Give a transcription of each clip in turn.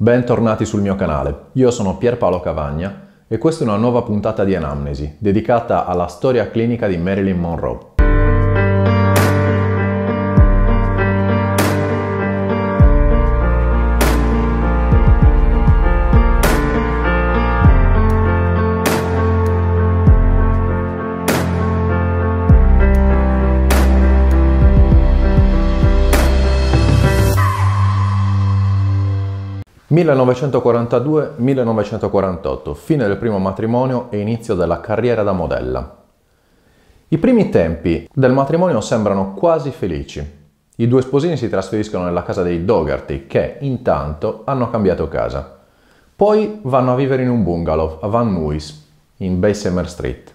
Bentornati sul mio canale, io sono Pierpaolo Cavagna e questa è una nuova puntata di Anamnesi, dedicata alla storia clinica di Marilyn Monroe. 1942-1948, fine del primo matrimonio e inizio della carriera da modella. I primi tempi del matrimonio sembrano quasi felici. I due sposini si trasferiscono nella casa dei Dougherty che, intanto, hanno cambiato casa. Poi vanno a vivere in un bungalow a Van Nuys, in Bessemer Street.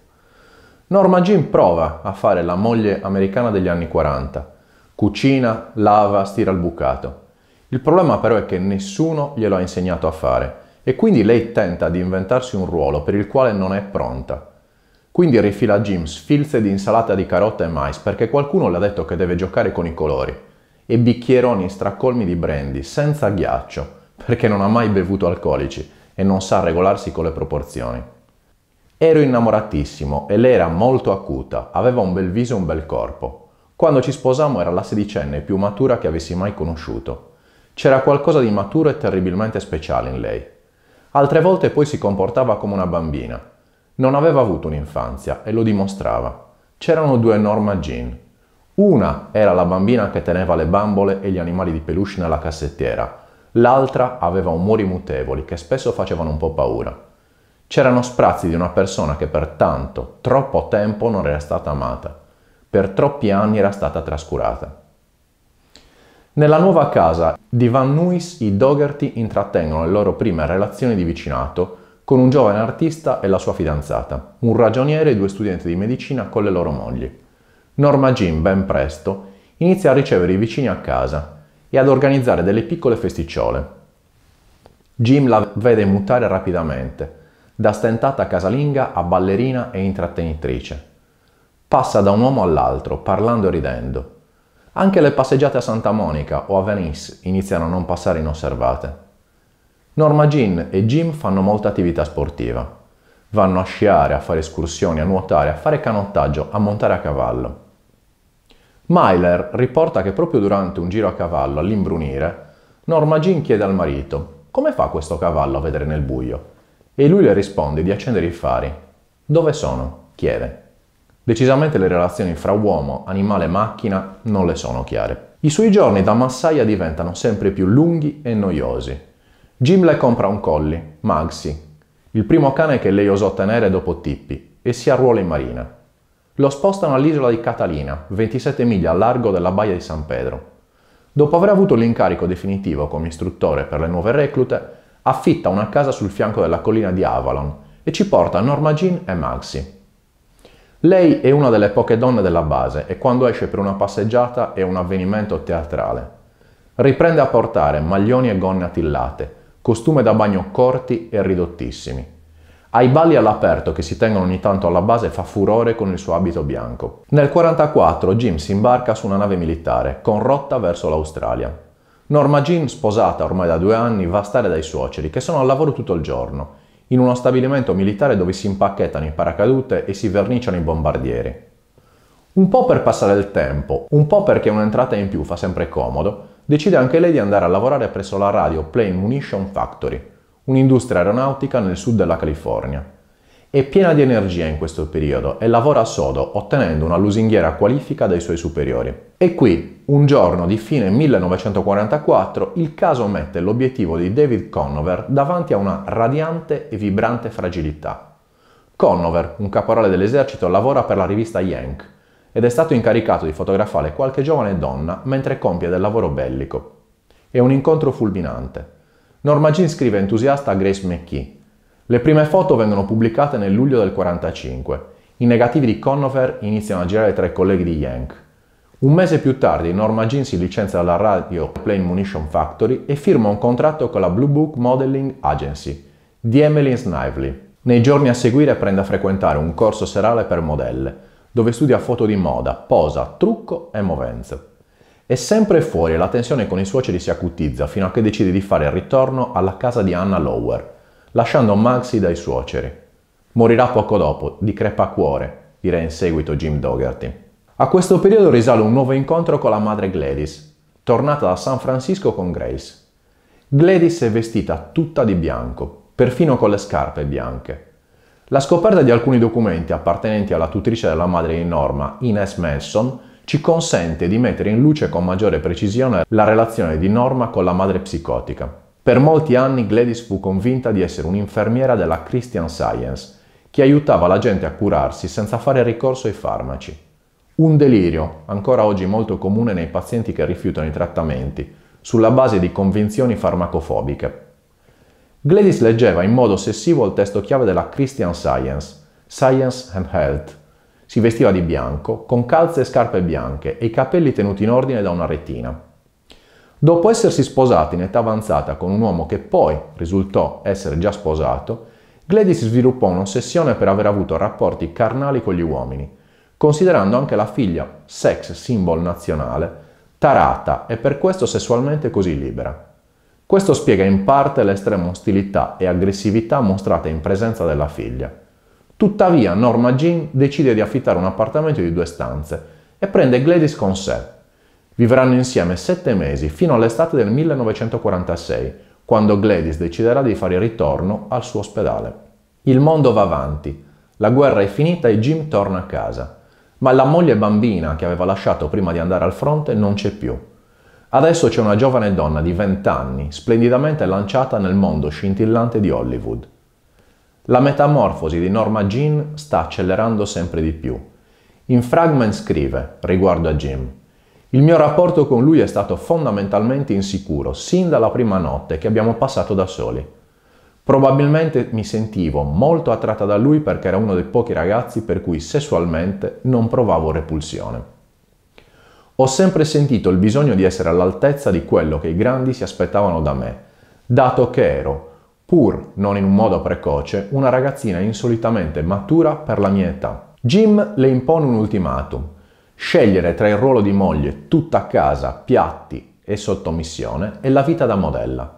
Norma Jean prova a fare la moglie americana degli anni 40. Cucina, lava, stira il bucato. Il problema però è che nessuno glielo ha insegnato a fare e quindi lei tenta di inventarsi un ruolo per il quale non è pronta. Quindi rifila Jim sfilze di insalata di carota e mais perché qualcuno le ha detto che deve giocare con i colori e bicchieroni stracolmi di brandy senza ghiaccio perché non ha mai bevuto alcolici e non sa regolarsi con le proporzioni. Ero innamoratissimo e lei era molto acuta, aveva un bel viso e un bel corpo. Quando ci sposammo era la sedicenne più matura che avessi mai conosciuto. C'era qualcosa di maturo e terribilmente speciale in lei. Altre volte poi si comportava come una bambina. Non aveva avuto un'infanzia e lo dimostrava. C'erano due Norma Jean. Una era la bambina che teneva le bambole e gli animali di peluche nella cassettiera. L'altra aveva umori mutevoli che spesso facevano un po' paura. C'erano sprazzi di una persona che per tanto, troppo tempo non era stata amata. Per troppi anni era stata trascurata. Nella nuova casa di Van Nuys i Doherty intrattengono le loro prime relazioni di vicinato con un giovane artista e la sua fidanzata, un ragioniere e due studenti di medicina con le loro mogli. Norma Jean ben presto inizia a ricevere i vicini a casa e ad organizzare delle piccole festicciole. Jim la vede mutare rapidamente, da stentata casalinga a ballerina e intrattenitrice. Passa da un uomo all'altro, parlando e ridendo. Anche le passeggiate a Santa Monica o a Venice iniziano a non passare inosservate. Norma Jean e Jim fanno molta attività sportiva. Vanno a sciare, a fare escursioni, a nuotare, a fare canottaggio, a montare a cavallo. Myler riporta che proprio durante un giro a cavallo all'imbrunire, Norma Jean chiede al marito come fa questo cavallo a vedere nel buio e lui le risponde di accendere i fari. Dove sono? chiede. Decisamente le relazioni fra uomo, animale e macchina non le sono chiare. I suoi giorni da massaia diventano sempre più lunghi e noiosi. Jim le compra un colli, Magsy, il primo cane che lei osò tenere dopo Tippi, e si arruola in marina. Lo spostano all'isola di Catalina, 27 miglia a largo della baia di San Pedro. Dopo aver avuto l'incarico definitivo come istruttore per le nuove reclute, affitta una casa sul fianco della collina di Avalon e ci porta Norma Jean e Maxi. Lei è una delle poche donne della base e quando esce per una passeggiata è un avvenimento teatrale. Riprende a portare maglioni e gonne attillate, costume da bagno corti e ridottissimi. Ai balli all'aperto che si tengono ogni tanto alla base fa furore con il suo abito bianco. Nel 1944 Jim si imbarca su una nave militare con rotta verso l'Australia. Norma Jean, sposata ormai da due anni, va a stare dai suoceri che sono al lavoro tutto il giorno in uno stabilimento militare dove si impacchettano i paracadute e si verniciano i bombardieri. Un po' per passare il tempo, un po' perché un'entrata in più fa sempre comodo, decide anche lei di andare a lavorare presso la Radio Plane Munition Factory, un'industria aeronautica nel sud della California. È piena di energia in questo periodo e lavora sodo ottenendo una lusinghiera qualifica dai suoi superiori. E qui, un giorno di fine 1944, il caso mette l'obiettivo di David Conover davanti a una radiante e vibrante fragilità. Conover, un caporale dell'esercito, lavora per la rivista Yank ed è stato incaricato di fotografare qualche giovane donna mentre compie del lavoro bellico. È un incontro fulminante. Norma Jean scrive entusiasta a Grace McKee le prime foto vengono pubblicate nel luglio del 45. I negativi di Conover iniziano a girare tra i colleghi di Yank. Un mese più tardi Norma Jean si licenzia dalla radio Plain Munition Factory e firma un contratto con la Blue Book Modeling Agency di Emily Snively. Nei giorni a seguire prende a frequentare un corso serale per modelle, dove studia foto di moda, posa, trucco e movenze. È sempre fuori e la tensione con i suoceri si acutizza fino a che decide di fare il ritorno alla casa di Anna Lower, lasciando Muggsy dai suoceri. Morirà poco dopo, di crepacuore, direi in seguito Jim Dougherty. A questo periodo risale un nuovo incontro con la madre Gladys, tornata da San Francisco con Grace. Gladys è vestita tutta di bianco, perfino con le scarpe bianche. La scoperta di alcuni documenti appartenenti alla tutrice della madre di Norma, Ines Manson, ci consente di mettere in luce con maggiore precisione la relazione di Norma con la madre psicotica. Per molti anni Gladys fu convinta di essere un'infermiera della Christian Science, che aiutava la gente a curarsi senza fare ricorso ai farmaci. Un delirio, ancora oggi molto comune nei pazienti che rifiutano i trattamenti, sulla base di convinzioni farmacofobiche. Gladys leggeva in modo ossessivo il testo chiave della Christian Science, Science and Health. Si vestiva di bianco, con calze e scarpe bianche e i capelli tenuti in ordine da una retina. Dopo essersi sposata in età avanzata con un uomo che poi risultò essere già sposato, Gladys sviluppò un'ossessione per aver avuto rapporti carnali con gli uomini, considerando anche la figlia sex symbol nazionale tarata e per questo sessualmente così libera. Questo spiega in parte l'estrema ostilità e aggressività mostrata in presenza della figlia. Tuttavia Norma Jean decide di affittare un appartamento di due stanze e prende Gladys con sé, Vivranno insieme sette mesi fino all'estate del 1946, quando Gladys deciderà di fare ritorno al suo ospedale. Il mondo va avanti, la guerra è finita e Jim torna a casa, ma la moglie bambina che aveva lasciato prima di andare al fronte non c'è più. Adesso c'è una giovane donna di 20 anni, splendidamente lanciata nel mondo scintillante di Hollywood. La metamorfosi di Norma Jean sta accelerando sempre di più. In Fragment scrive, riguardo a Jim, il mio rapporto con lui è stato fondamentalmente insicuro, sin dalla prima notte che abbiamo passato da soli. Probabilmente mi sentivo molto attratta da lui perché era uno dei pochi ragazzi per cui sessualmente non provavo repulsione. Ho sempre sentito il bisogno di essere all'altezza di quello che i grandi si aspettavano da me, dato che ero, pur non in un modo precoce, una ragazzina insolitamente matura per la mia età. Jim le impone un ultimatum, scegliere tra il ruolo di moglie tutta a casa, piatti e sottomissione e la vita da modella.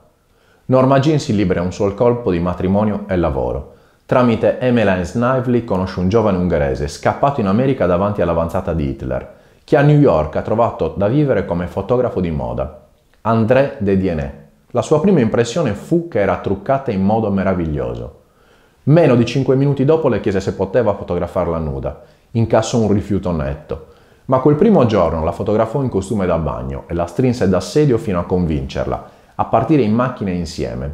Norma Jean si libera un sol colpo di matrimonio e lavoro. Tramite Emmeline Snively conosce un giovane ungherese scappato in America davanti all'avanzata di Hitler, che a New York ha trovato da vivere come fotografo di moda, André de Dienet. La sua prima impressione fu che era truccata in modo meraviglioso. Meno di 5 minuti dopo le chiese se poteva fotografarla nuda. Incassò un rifiuto netto. Ma quel primo giorno la fotografò in costume da bagno e la strinse d'assedio fino a convincerla a partire in macchina insieme,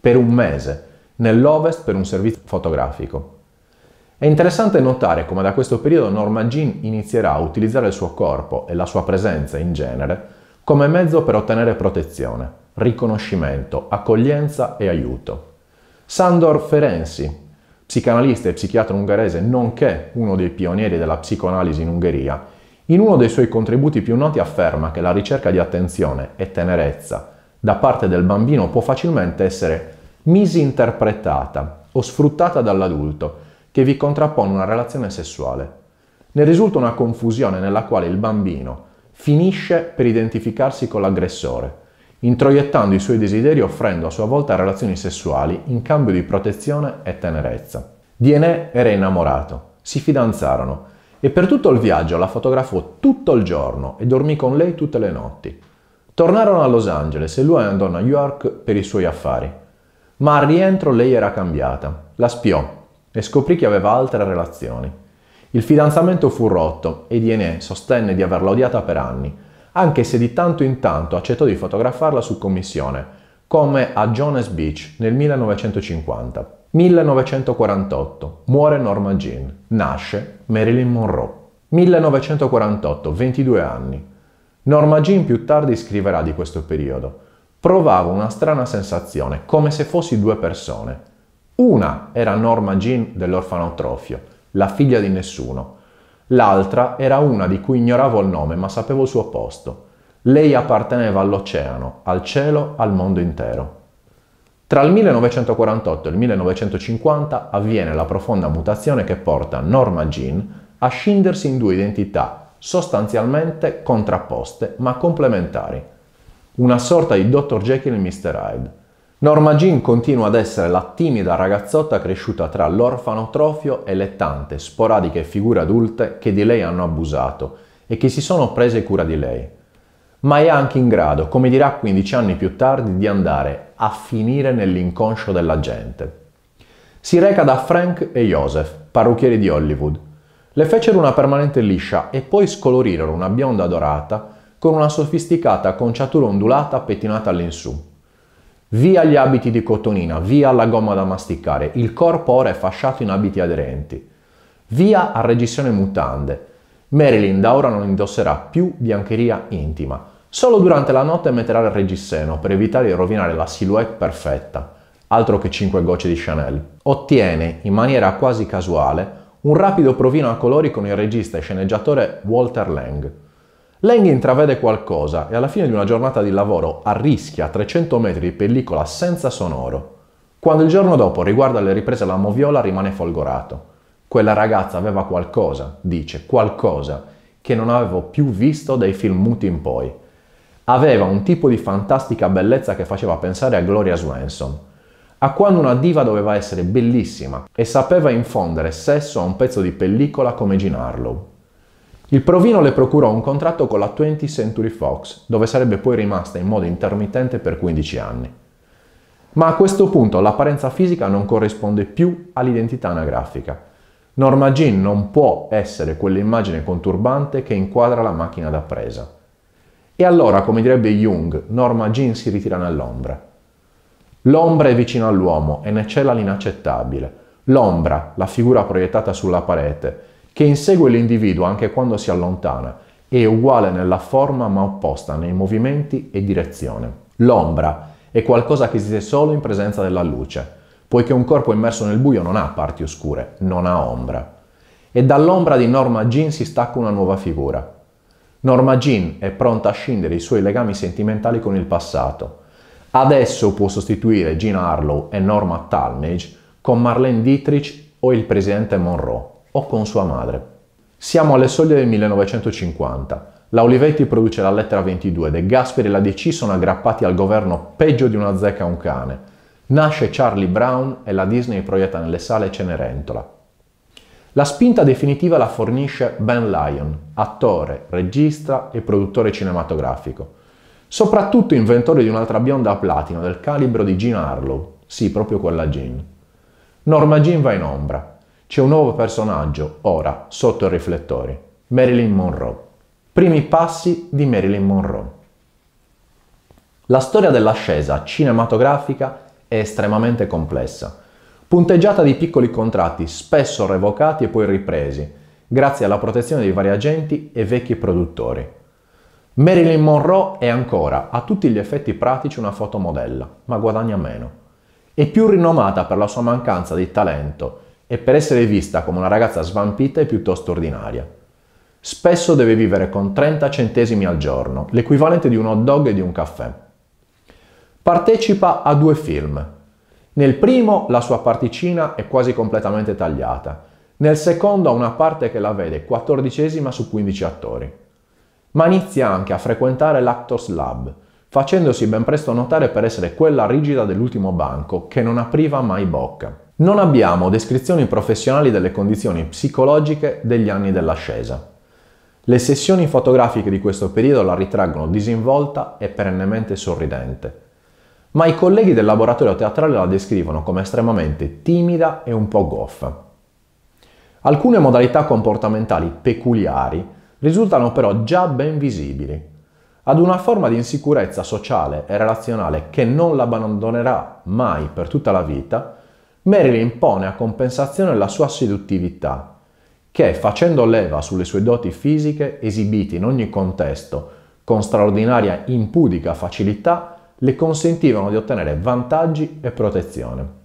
per un mese, nell'Ovest per un servizio fotografico. È interessante notare come da questo periodo Norma Jean inizierà a utilizzare il suo corpo e la sua presenza in genere come mezzo per ottenere protezione, riconoscimento, accoglienza e aiuto. Sandor Ferenci, psicanalista e psichiatra ungherese nonché uno dei pionieri della psicoanalisi in Ungheria, in uno dei suoi contributi più noti afferma che la ricerca di attenzione e tenerezza da parte del bambino può facilmente essere misinterpretata o sfruttata dall'adulto che vi contrappone una relazione sessuale. Ne risulta una confusione nella quale il bambino finisce per identificarsi con l'aggressore, introiettando i suoi desideri offrendo a sua volta relazioni sessuali in cambio di protezione e tenerezza. Dienè era innamorato, si fidanzarono e per tutto il viaggio la fotografò tutto il giorno e dormì con lei tutte le notti. Tornarono a Los Angeles e lui andò a New York per i suoi affari. Ma al rientro lei era cambiata. La spiò e scoprì che aveva altre relazioni. Il fidanzamento fu rotto e Diené sostenne di averla odiata per anni, anche se di tanto in tanto accettò di fotografarla su commissione, come a Jones Beach nel 1950. 1948 muore Norma Jean, nasce Marilyn Monroe. 1948, 22 anni. Norma Jean più tardi scriverà di questo periodo. Provavo una strana sensazione, come se fossi due persone. Una era Norma Jean dell'orfanotrofio, la figlia di nessuno. L'altra era una di cui ignoravo il nome ma sapevo il suo posto. Lei apparteneva all'oceano, al cielo, al mondo intero. Tra il 1948 e il 1950 avviene la profonda mutazione che porta Norma Jean a scindersi in due identità sostanzialmente contrapposte ma complementari, una sorta di Dr. Jekyll e Mr. Hyde. Norma Jean continua ad essere la timida ragazzotta cresciuta tra l'orfanotrofio e le tante sporadiche figure adulte che di lei hanno abusato e che si sono prese cura di lei. Ma è anche in grado, come dirà 15 anni più tardi, di andare a finire nell'inconscio della gente. Si reca da Frank e Joseph, parrucchieri di Hollywood. Le fecero una permanente liscia e poi scolorirono una bionda dorata con una sofisticata conciatura ondulata pettinata all'insù. Via gli abiti di cotonina, via la gomma da masticare, il corpo ora è fasciato in abiti aderenti. Via a regissione mutande. Marilyn da ora non indosserà più biancheria intima, Solo durante la notte metterà il reggiseno per evitare di rovinare la silhouette perfetta, altro che 5 gocce di Chanel. Ottiene, in maniera quasi casuale, un rapido provino a colori con il regista e sceneggiatore Walter Lang. Lang intravede qualcosa e alla fine di una giornata di lavoro arrischia 300 metri di pellicola senza sonoro. Quando il giorno dopo riguarda le riprese alla moviola rimane folgorato. Quella ragazza aveva qualcosa, dice, qualcosa, che non avevo più visto dai film muti in poi aveva un tipo di fantastica bellezza che faceva pensare a Gloria Swanson, a quando una diva doveva essere bellissima e sapeva infondere sesso a un pezzo di pellicola come Gin Harlow. Il provino le procurò un contratto con la 20th Century Fox, dove sarebbe poi rimasta in modo intermittente per 15 anni. Ma a questo punto l'apparenza fisica non corrisponde più all'identità anagrafica. Norma Jean non può essere quell'immagine conturbante che inquadra la macchina da presa. E allora, come direbbe Jung, Norma Jean si ritira nell'ombra. L'ombra è vicino all'uomo e ne cela l'inaccettabile. L'ombra, la figura proiettata sulla parete, che insegue l'individuo anche quando si allontana, è uguale nella forma ma opposta nei movimenti e direzione. L'ombra è qualcosa che esiste solo in presenza della luce, poiché un corpo immerso nel buio non ha parti oscure, non ha ombra. E dall'ombra di Norma Jean si stacca una nuova figura, Norma Jean è pronta a scindere i suoi legami sentimentali con il passato. Adesso può sostituire Jean Harlow e Norma Talmage con Marlene Dietrich o il presidente Monroe, o con sua madre. Siamo alle soglie del 1950. La Olivetti produce la lettera 22 De Gasperi e la DC sono aggrappati al governo peggio di una zecca a un cane. Nasce Charlie Brown e la Disney proietta nelle sale Cenerentola. La spinta definitiva la fornisce Ben Lyon, attore, regista e produttore cinematografico. Soprattutto inventore di un'altra bionda a platino del calibro di Jean Harlow, sì, proprio quella Jean. Norma Jean va in ombra. C'è un nuovo personaggio, ora, sotto i riflettori. Marilyn Monroe. Primi passi di Marilyn Monroe. La storia dell'ascesa cinematografica è estremamente complessa punteggiata di piccoli contratti, spesso revocati e poi ripresi, grazie alla protezione di vari agenti e vecchi produttori. Marilyn Monroe è ancora, a tutti gli effetti pratici, una fotomodella, ma guadagna meno. È più rinomata per la sua mancanza di talento e per essere vista come una ragazza svampita e piuttosto ordinaria. Spesso deve vivere con 30 centesimi al giorno, l'equivalente di un hot dog e di un caffè. Partecipa a due film, nel primo la sua particina è quasi completamente tagliata, nel secondo ha una parte che la vede quattordicesima su 15 attori. Ma inizia anche a frequentare l'Actors Lab, facendosi ben presto notare per essere quella rigida dell'ultimo banco che non apriva mai bocca. Non abbiamo descrizioni professionali delle condizioni psicologiche degli anni dell'ascesa. Le sessioni fotografiche di questo periodo la ritraggono disinvolta e perennemente sorridente, ma i colleghi del laboratorio teatrale la descrivono come estremamente timida e un po' goffa. Alcune modalità comportamentali peculiari risultano però già ben visibili. Ad una forma di insicurezza sociale e relazionale che non l'abbandonerà mai per tutta la vita, Meryl impone a compensazione la sua seduttività, che facendo leva sulle sue doti fisiche esibite in ogni contesto con straordinaria impudica facilità, le consentivano di ottenere vantaggi e protezione.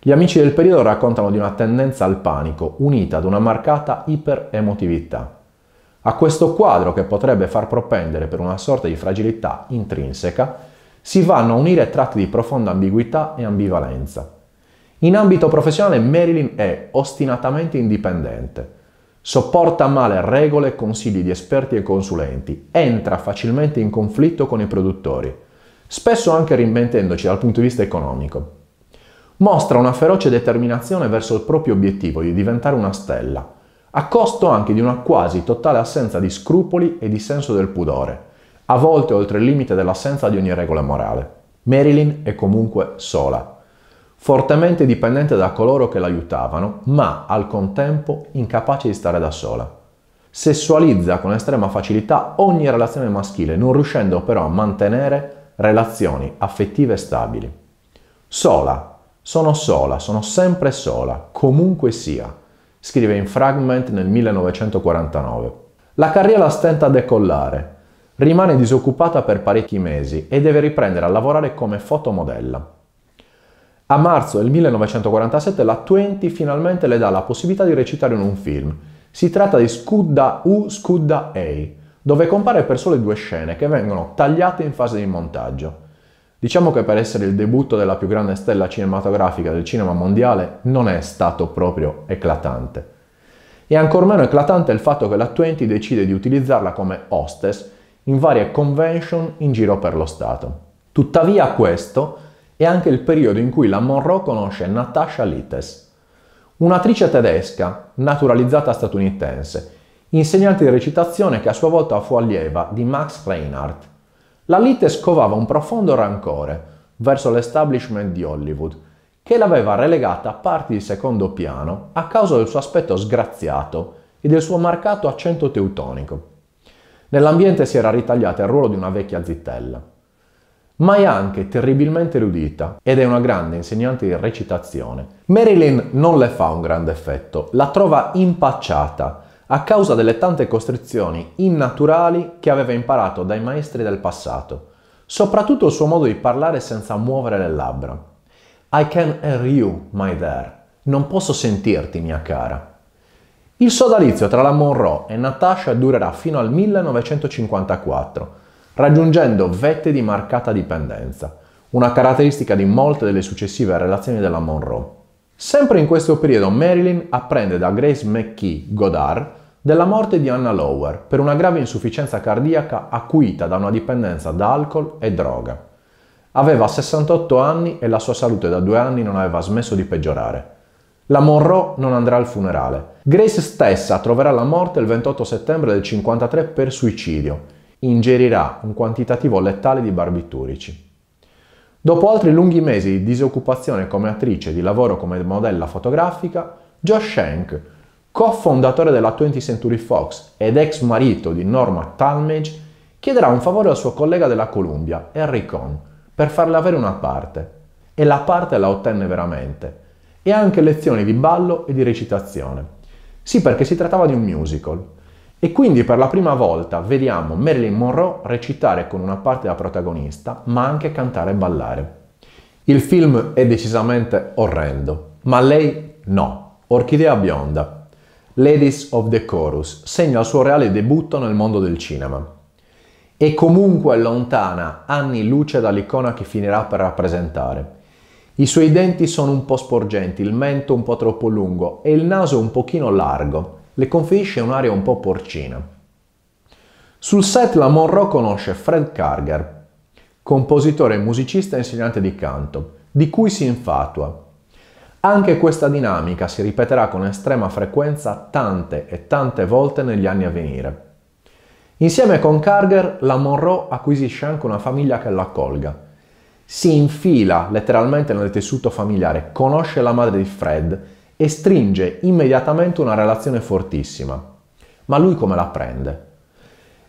Gli amici del periodo raccontano di una tendenza al panico unita ad una marcata iperemotività. A questo quadro, che potrebbe far propendere per una sorta di fragilità intrinseca, si vanno a unire tratti di profonda ambiguità e ambivalenza. In ambito professionale Marilyn è ostinatamente indipendente, sopporta male regole e consigli di esperti e consulenti, entra facilmente in conflitto con i produttori, spesso anche reinventendoci dal punto di vista economico. Mostra una feroce determinazione verso il proprio obiettivo di diventare una stella, a costo anche di una quasi totale assenza di scrupoli e di senso del pudore, a volte oltre il limite dell'assenza di ogni regola morale. Marilyn è comunque sola, fortemente dipendente da coloro che l'aiutavano, ma al contempo incapace di stare da sola. Sessualizza con estrema facilità ogni relazione maschile, non riuscendo però a mantenere relazioni affettive stabili. Sola, sono sola, sono sempre sola, comunque sia, scrive in Fragment nel 1949. La carriera stenta a decollare, rimane disoccupata per parecchi mesi e deve riprendere a lavorare come fotomodella. A marzo del 1947 la Twenty finalmente le dà la possibilità di recitare in un film. Si tratta di Scudda U Scudda A, dove compare per sole due scene che vengono tagliate in fase di montaggio. Diciamo che per essere il debutto della più grande stella cinematografica del cinema mondiale non è stato proprio eclatante. E ancor meno eclatante è il fatto che la Twenty decide di utilizzarla come hostess in varie convention in giro per lo Stato. Tuttavia questo è anche il periodo in cui la Monroe conosce Natasha Littes, un'attrice tedesca naturalizzata statunitense insegnante di recitazione che a sua volta fu allieva di Max Reinhardt. La lite scovava un profondo rancore verso l'establishment di Hollywood, che l'aveva relegata a parti di secondo piano a causa del suo aspetto sgraziato e del suo marcato accento teutonico. Nell'ambiente si era ritagliata il ruolo di una vecchia zittella, ma è anche terribilmente erudita ed è una grande insegnante di recitazione. Marilyn non le fa un grande effetto, la trova impacciata a causa delle tante costrizioni innaturali che aveva imparato dai maestri del passato, soprattutto il suo modo di parlare senza muovere le labbra. I can hear you, my dear. Non posso sentirti, mia cara. Il sodalizio tra la Monroe e Natasha durerà fino al 1954, raggiungendo vette di marcata dipendenza, una caratteristica di molte delle successive relazioni della Monroe. Sempre in questo periodo Marilyn apprende da Grace McKee Godard della morte di Anna Lower per una grave insufficienza cardiaca acuita da una dipendenza da alcol e droga. Aveva 68 anni e la sua salute da due anni non aveva smesso di peggiorare. La Monroe non andrà al funerale. Grace stessa troverà la morte il 28 settembre del 1953 per suicidio. Ingerirà un quantitativo letale di barbiturici. Dopo altri lunghi mesi di disoccupazione come attrice e di lavoro come modella fotografica, Josh Shank, cofondatore della 20th Century Fox ed ex marito di Norma Talmage, chiederà un favore al suo collega della Columbia, Henry Cohn, per farle avere una parte. E la parte la ottenne veramente. E anche lezioni di ballo e di recitazione. Sì, perché si trattava di un musical, e quindi per la prima volta vediamo Marilyn Monroe recitare con una parte da protagonista, ma anche cantare e ballare. Il film è decisamente orrendo, ma lei no. Orchidea bionda. Ladies of the Chorus segna il suo reale debutto nel mondo del cinema. E comunque lontana anni luce dall'icona che finirà per rappresentare. I suoi denti sono un po' sporgenti, il mento un po' troppo lungo e il naso un pochino largo, le conferisce un'aria un po' porcina. Sul set la Monroe conosce Fred Carger, compositore, musicista e insegnante di canto, di cui si infatua. Anche questa dinamica si ripeterà con estrema frequenza tante e tante volte negli anni a venire. Insieme con Carger, la Monroe acquisisce anche una famiglia che l'accolga. Si infila letteralmente nel tessuto familiare, conosce la madre di Fred e stringe immediatamente una relazione fortissima. Ma lui come la prende?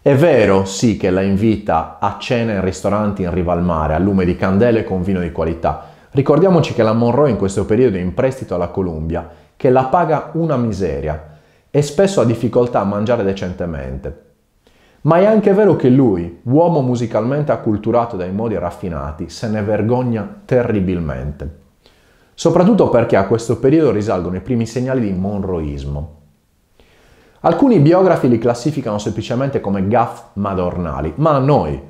È vero, sì, che la invita a cena in ristoranti in riva al mare, a lume di candele con vino di qualità. Ricordiamoci che la Monroe in questo periodo è in prestito alla Columbia, che la paga una miseria e spesso ha difficoltà a mangiare decentemente. Ma è anche vero che lui, uomo musicalmente acculturato dai modi raffinati, se ne vergogna terribilmente soprattutto perché a questo periodo risalgono i primi segnali di monroismo. Alcuni biografi li classificano semplicemente come gaff madornali, ma a noi,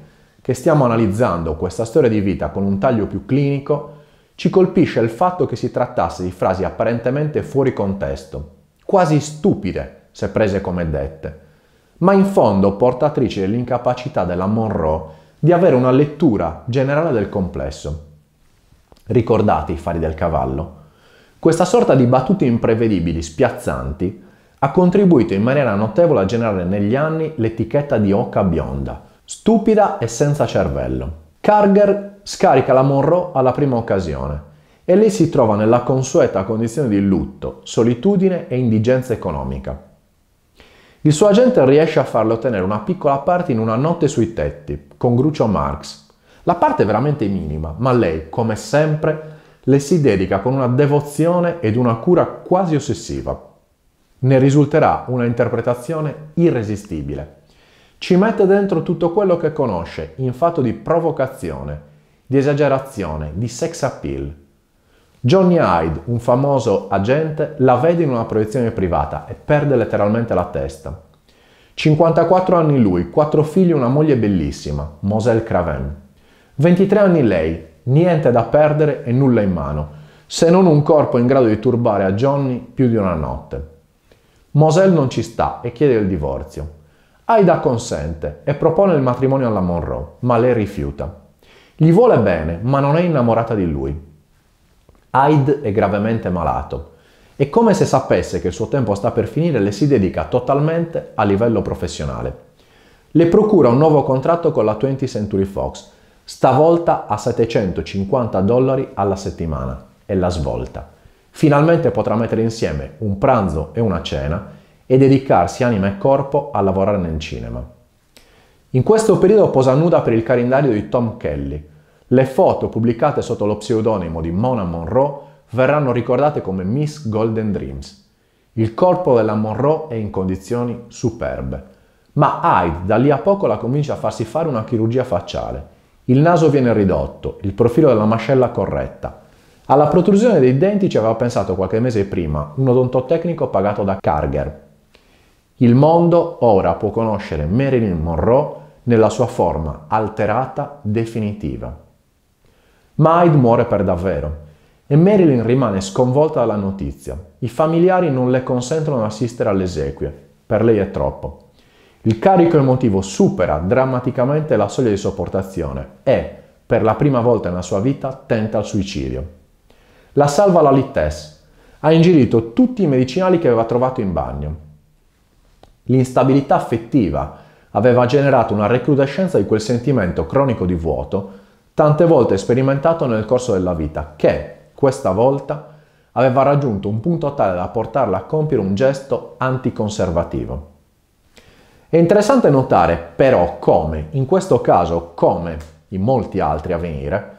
che stiamo analizzando questa storia di vita con un taglio più clinico, ci colpisce il fatto che si trattasse di frasi apparentemente fuori contesto, quasi stupide se prese come dette, ma in fondo portatrici dell'incapacità della Monroe di avere una lettura generale del complesso ricordate i fari del cavallo? Questa sorta di battute imprevedibili, spiazzanti, ha contribuito in maniera notevole a generare negli anni l'etichetta di oca bionda, stupida e senza cervello. Carger scarica la Monroe alla prima occasione e lei si trova nella consueta condizione di lutto, solitudine e indigenza economica. Il suo agente riesce a farle ottenere una piccola parte in una notte sui tetti, con Grucio Marx, la parte è veramente minima, ma lei, come sempre, le si dedica con una devozione ed una cura quasi ossessiva. Ne risulterà una interpretazione irresistibile. Ci mette dentro tutto quello che conosce in fatto di provocazione, di esagerazione, di sex appeal. Johnny Hyde, un famoso agente, la vede in una proiezione privata e perde letteralmente la testa. 54 anni lui, 4 figli e una moglie bellissima, Moselle Craven. 23 anni lei, niente da perdere e nulla in mano, se non un corpo in grado di turbare a Johnny più di una notte. Moselle non ci sta e chiede il divorzio. Aida consente e propone il matrimonio alla Monroe, ma lei rifiuta. Gli vuole bene, ma non è innamorata di lui. Hyde è gravemente malato e come se sapesse che il suo tempo sta per finire le si dedica totalmente a livello professionale. Le procura un nuovo contratto con la 20th Century Fox stavolta a 750 dollari alla settimana. È la svolta. Finalmente potrà mettere insieme un pranzo e una cena e dedicarsi anima e corpo a lavorare nel cinema. In questo periodo posa nuda per il calendario di Tom Kelly. Le foto pubblicate sotto lo pseudonimo di Mona Monroe verranno ricordate come Miss Golden Dreams. Il corpo della Monroe è in condizioni superbe, ma Hyde da lì a poco la convince a farsi fare una chirurgia facciale il naso viene ridotto, il profilo della mascella corretta. Alla protrusione dei denti ci aveva pensato qualche mese prima un odontotecnico pagato da Carger. Il mondo ora può conoscere Marilyn Monroe nella sua forma alterata definitiva. Maid muore per davvero e Marilyn rimane sconvolta dalla notizia. I familiari non le consentono di assistere alle esequie, per lei è troppo. Il carico emotivo supera drammaticamente la soglia di sopportazione e, per la prima volta nella sua vita, tenta il suicidio. La salva la Littes. Ha ingerito tutti i medicinali che aveva trovato in bagno. L'instabilità affettiva aveva generato una recrudescenza di quel sentimento cronico di vuoto, tante volte sperimentato nel corso della vita, che, questa volta, aveva raggiunto un punto tale da portarla a compiere un gesto anticonservativo. È interessante notare però come, in questo caso come in molti altri avvenire,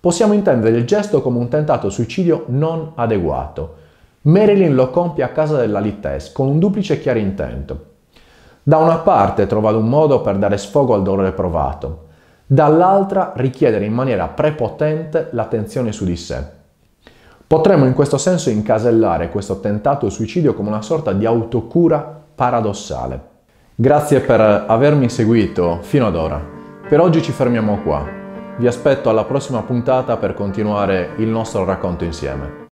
possiamo intendere il gesto come un tentato suicidio non adeguato. Marilyn lo compie a casa della Littes con un duplice chiaro intento. Da una parte trovare un modo per dare sfogo al dolore provato, dall'altra richiedere in maniera prepotente l'attenzione su di sé. Potremmo in questo senso incasellare questo tentato suicidio come una sorta di autocura paradossale. Grazie per avermi seguito fino ad ora. Per oggi ci fermiamo qua. Vi aspetto alla prossima puntata per continuare il nostro racconto insieme.